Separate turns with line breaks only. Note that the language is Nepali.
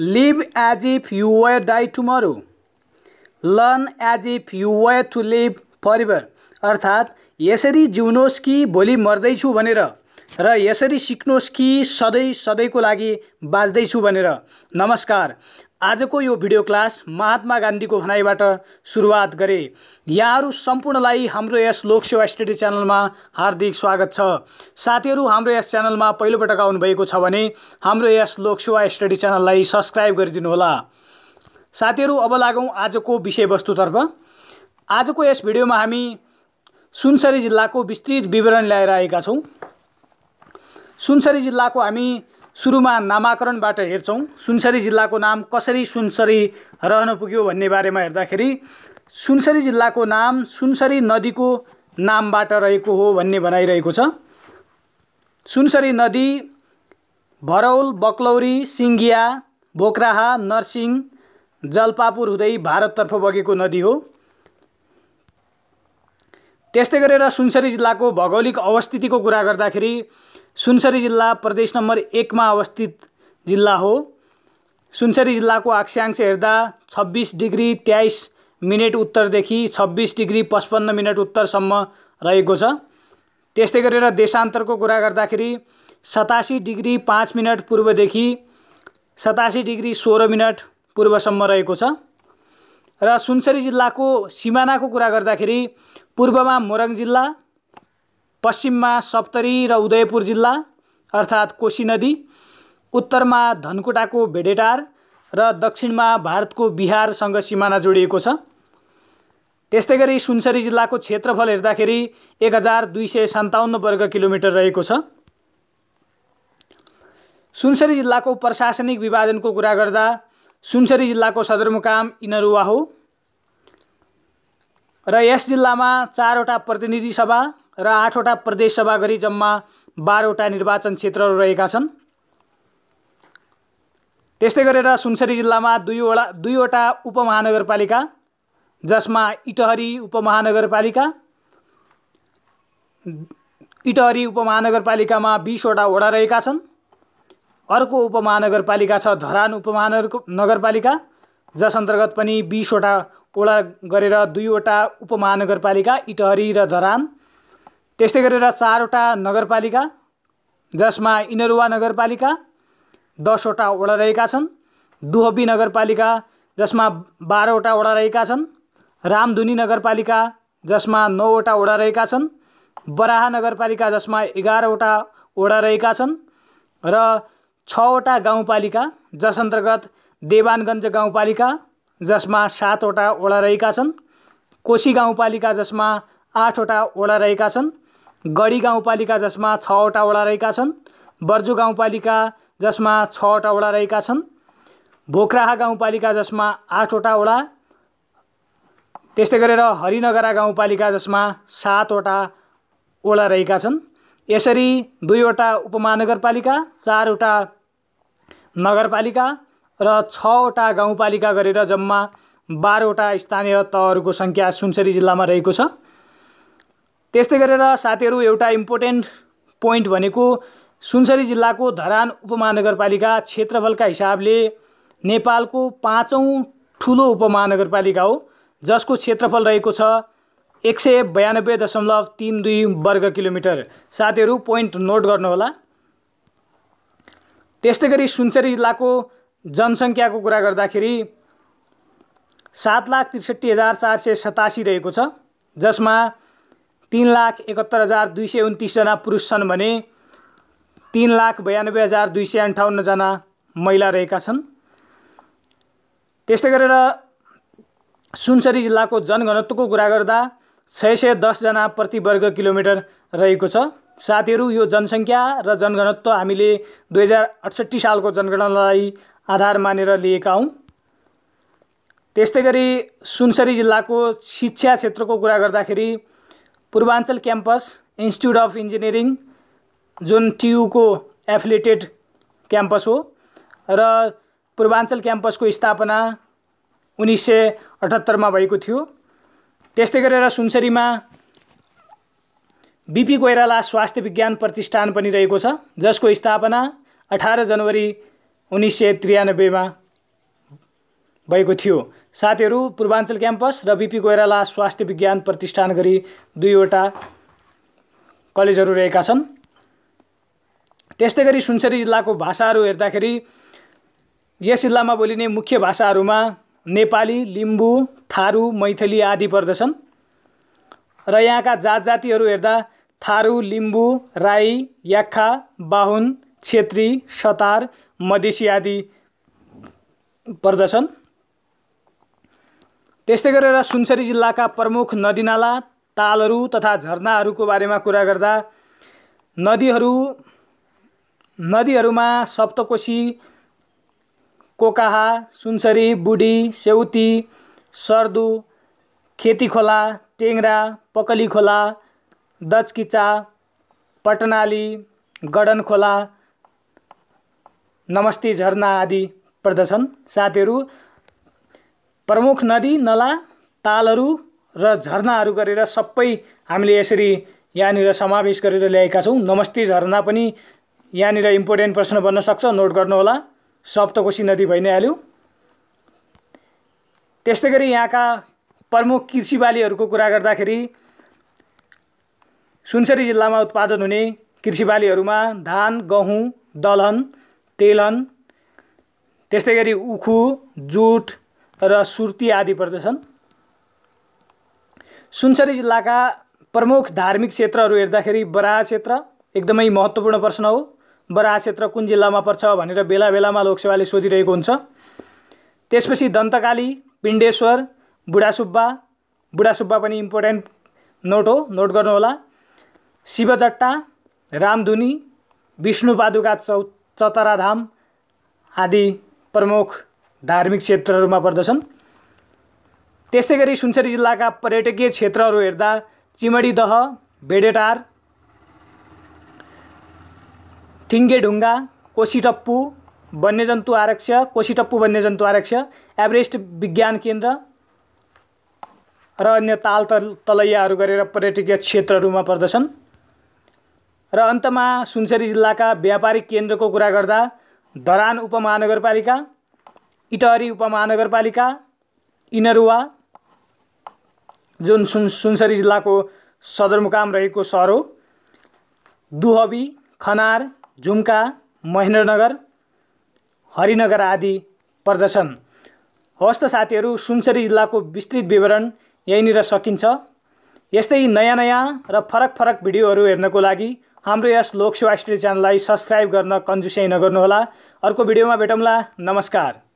leave as if you were die tomorrow learn as if you were to live forever अर्थात् यसरी जिउनुहोस् कि भोलि मर्दैछु भनेर र यसरी सिक्नुहोस् कि सधैँ सधैँको लागि बाँच्दैछु भनेर नमस्कार आजको यो भिडियो क्लास महात्मा गान्धीको भनाइबाट सुरुवात गरे यहाँहरू सम्पूर्णलाई हाम्रो यस लोकसेवा स्टडी च्यानलमा हार्दिक स्वागत छ साथीहरू हाम्रो यस च्यानलमा पहिलोपटक आउनुभएको छ भने हाम्रो यस लोकसेवा स्टडी च्यानललाई सब्सक्राइब गरिदिनुहोला साथीहरू अब लागौँ आजको विषयवस्तुतर्फ आजको यस भिडियोमा हामी सुनसरी जिल्लाको विस्तृत विवरण ल्याएर आएका छौँ सुनसरी जिल्लाको हामी सुरुमा नामाकरणबाट हेर्छौँ सुनसरी जिल्लाको नाम कसरी सुनसरी रहन पुग्यो भन्ने बारेमा हेर्दाखेरि सुनसरी जिल्लाको नाम सुनसरी नदीको नामबाट रहेको हो भन्ने भनाइरहेको छ सुनसरी नदी भरौल बक्लौरी सिङ्गिया बोक्राहा नर्सिङ जलपापुर हुँदै भारततर्फ बगेको नदी हो त्यस्तै गरेर सुनसरी जिल्लाको भौगोलिक अवस्थितिको कुरा गर्दाखेरि सुनसरी जिल्ला प्रदेश नम्बर एकमा अवस्थित जिल्ला हो सुनसरी जिल्लाको अक्षांश हेर्दा छब्बिस डिग्री तेइस मिनट उत्तरदेखि छब्बिस डिग्री पचपन्न मिनट उत्तरसम्म रहेको छ त्यस्तै गरेर देशान्तरको कुरा गर्दाखेरि सतासी डिग्री पाँच मिनट पूर्वदेखि सतासी डिग्री सोह्र मिनट पूर्वसम्म रहेको छ र सुनसरी जिल्लाको सिमानाको कुरा गर्दाखेरि पूर्वमा मोरङ जिल्ला पश्चिममा सप्तरी र उदयपुर जिल्ला अर्थात् कोशी नदी उत्तरमा धनकुटाको भेडेटार र दक्षिणमा भारतको बिहारसँग सिमाना जोडिएको छ त्यस्तै गरी सुनसरी जिल्लाको क्षेत्रफल हेर्दाखेरि एक हजार दुई सय सन्ताउन्न वर्ग किलोमिटर रहेको छ सुनसरी जिल्लाको प्रशासनिक विभाजनको कुरा गर्दा सुनसरी जिल्लाको सदरमुकाम इनरुवा हो र यस जिल्लामा चारवटा प्रतिनिधि सभा र आठवटा प्रदेशसभा गरी जम्मा बाह्रवटा निर्वाचन क्षेत्रहरू रहेका छन् त्यस्तै गरेर सुनसरी जिल्लामा दुईवटा दुईवटा उपमहानगरपालिका जसमा इटहरी उपमहानगरपालिका इटहरी उपमहानगरपालिकामा बिसवटा वडा रहेका छन् अर्को उपमहानगरपालिका छ धरान उपमहानगर नगरपालिका जस अन्तर्गत पनि बिसवटा वडा गरेर दुईवटा उपमहानगरपालिका इटहरी र धरान त्यस्तै गरेर चारवटा नगरपालिका जसमा इनरुवा नगरपालिका दसवटा वडा रहेका छन् दुहबी नगरपालिका जसमा बाह्रवटा वडा रहेका छन् रामधुनी नगरपालिका जसमा नौवटा वडा रहेका छन् बराह नगरपालिका जसमा एघारवटा वडा रहेका छन् र छवटा गाउँपालिका जस अन्तर्गत देवानगञ्ज गाउँपालिका जसमा सातवटा वडा रहेका छन् कोशी गाउँपालिका जसमा आठवटा वडा रहेका छन् गढी गाउँपालिका जसमा छवटा वडा रहेका छन् बर्जु गाउँपालिका जसमा छवटा वडा रहेका छन् भोक्राहा गाउँपालिका जसमा आठवटा वडा त्यस्तै गरेर हरिनगरा गाउँपालिका जसमा सातवटा वडा रहेका छन् यसरी दुईवटा उपमहानगरपालिका चारवटा नगरपालिका र छवटा गाउँपालिका गरेर जम्मा बाह्रवटा स्थानीय तहहरूको सङ्ख्या सुनसरी जिल्लामा रहेको छ त्यस्तै गरेर साथीहरू एउटा इम्पोर्टेन्ट पोइन्ट भनेको सुनसरी जिल्लाको धरान उपमहानगरपालिका क्षेत्रफलका हिसाबले नेपालको पाँचौँ ठुलो उपमहानगरपालिका हो जसको क्षेत्रफल रहेको छ एक सय बयानब्बे दशमलव तिन दुई वर्ग किलोमिटर साथीहरू पोइन्ट नोट गर्नुहोला त्यस्तै गरी सुनसरी जिल्लाको जनसङ्ख्याको कुरा गर्दाखेरि सात लाख त्रिसठी हजार चार सय सतासी रहेको छ जसमा तिन लाख एकहत्तर हजार दुई सय उन्तिसजना पुरुष छन् भने तिन लाख बयानब्बे हजार दुई सय अन्ठाउन्नजना महिला रहेका छन् त्यस्तै गरेर सुनसरी जिल्लाको जनघनत्वको कुरा गर्दा छ सय दसजना प्रति वर्ग किलोमिटर रहेको छ साथीहरू यो जनसङ्ख्या र जनघनत्व हामीले दुई हजार अठसट्ठी सालको जनगणनालाई आधार मानेर लिएका हौँ त्यस्तै गरी सुनसरी जिल्लाको शिक्षा क्षेत्रको कुरा गर्दाखेरि Purwanchal campus institute of engineering जुन टियुको एफिलिएटेड क्याम्पस हो र पूर्वाञ्चल क्याम्पसको स्थापना उन्नाइस सय अठहत्तरमा भएको थियो त्यस्तै गरेर सुनसरीमा बिपी कोइराला स्वास्थ्य विज्ञान प्रतिष्ठान पनि रहेको छ जसको स्थापना अठार जनवरी उन्नाइस सय त्रियानब्बेमा भएको थियो साथीहरू पूर्वाञ्चल क्याम्पस र बिपी कोइराला स्वास्थ्य विज्ञान प्रतिष्ठान गरी दुईवटा कलेजहरू रहेका छन् त्यस्तै गरी सुनसरी जिल्लाको भाषाहरू हेर्दाखेरि यस जिल्लामा बोलिने मुख्य भाषाहरूमा नेपाली लिम्बू थारू मैथली आदि पर्दछन् र यहाँका जात जातिहरू हेर्दा थारू लिम्बू राई याखा बाहुन छेत्री सतार मधेसी आदि पर्दछन् त्यस्तै गरेर सुनसरी जिल्लाका प्रमुख नदीनाला तालहरू तथा झरनाहरूको बारेमा कुरा गर्दा नदीहरू नदीहरूमा सप्तकोशी कोकाहा सुनसरी बुढी सेउती सर्दु खोला टेङ्रा पकली खोला दचकिचा पटनाली गडन खोला नमस्ते झरना आदि पर्दछन् साथीहरू प्रमुख नदी नला तालहरू र झरनाहरू गरेर सबै हामीले यसरी यहाँनिर समावेश गरेर ल्याएका छौँ नमस्ते झरना पनि यहाँनिर इम्पोर्टेन्ट प्रश्न बन्न सक्छ नोट गर्नुहोला सप्तकोशी नदी भइ नै हाल्यो त्यस्तै गरी यहाँका प्रमुख कृषिबालीहरूको कुरा गर्दाखेरि सुनसरी जिल्लामा उत्पादन हुने कृषिबालीहरूमा धान गहुँ दलहन तेलहन त्यस्तै गरी उखु जुट र सुर्ती आदि पर्दछन् सुनसरी जिल्लाका प्रमुख धार्मिक क्षेत्रहरू हेर्दाखेरि बराह क्षेत्र एकदमै महत्त्वपूर्ण प्रश्न हो बराह क्षेत्र कुन जिल्लामा पर्छ भनेर बेला बेलामा लोकसेवाले सोधिरहेको हुन्छ त्यसपछि दन्तकाली पिण्डेश्वर बुढासुब्बा बुढासुब्बा पनि इम्पोर्टेन्ट नोट हो नोट गर्नुहोला शिवजट्टा रामधुनी विष्णु चौ चतराधाम आदि प्रमुख धार्मिक क्षेत्रहरूमा पर्दछन् त्यस्तै गरी सुनसरी जिल्लाका पर्यटकीय क्षेत्रहरू हेर्दा चिमडी दह भेडेटार ठिङ्गे ढुङ्गा कोसीटप्पु वन्यजन्तु कोसी कोसीटप्पु वन्यजन्तु आरक्ष एभरेस्ट विज्ञान केन्द्र र अन्य ताल तल तलैयाहरू गरेर पर्यटकीय क्षेत्रहरूमा पर्दछन् र अन्तमा सुनसरी जिल्लाका व्यापारिक केन्द्रको कुरा गर्दा धरान उपमहानगरपालिका इटहरी उपमहानगरपालिका इनरुवा जुन सुन सुनसरी जिल्लाको सदरमुकाम रहेको सहर हो दुहबी खनार झुम्का महेन्द्रनगर हरिनगर आदि पर्दछन् हवस् त साथीहरू सुनसरी जिल्लाको विस्तृत विवरण यहीँनिर सकिन्छ यस्तै नयाँ नयाँ र फरक फरक भिडियोहरू हेर्नको लागि हाम्रो यस लोकसेवा स्टडी च्यानललाई सब्सक्राइब गर्न कन्जुस्याइ नगर्नुहोला अर्को भिडियोमा भेटौँला नमस्कार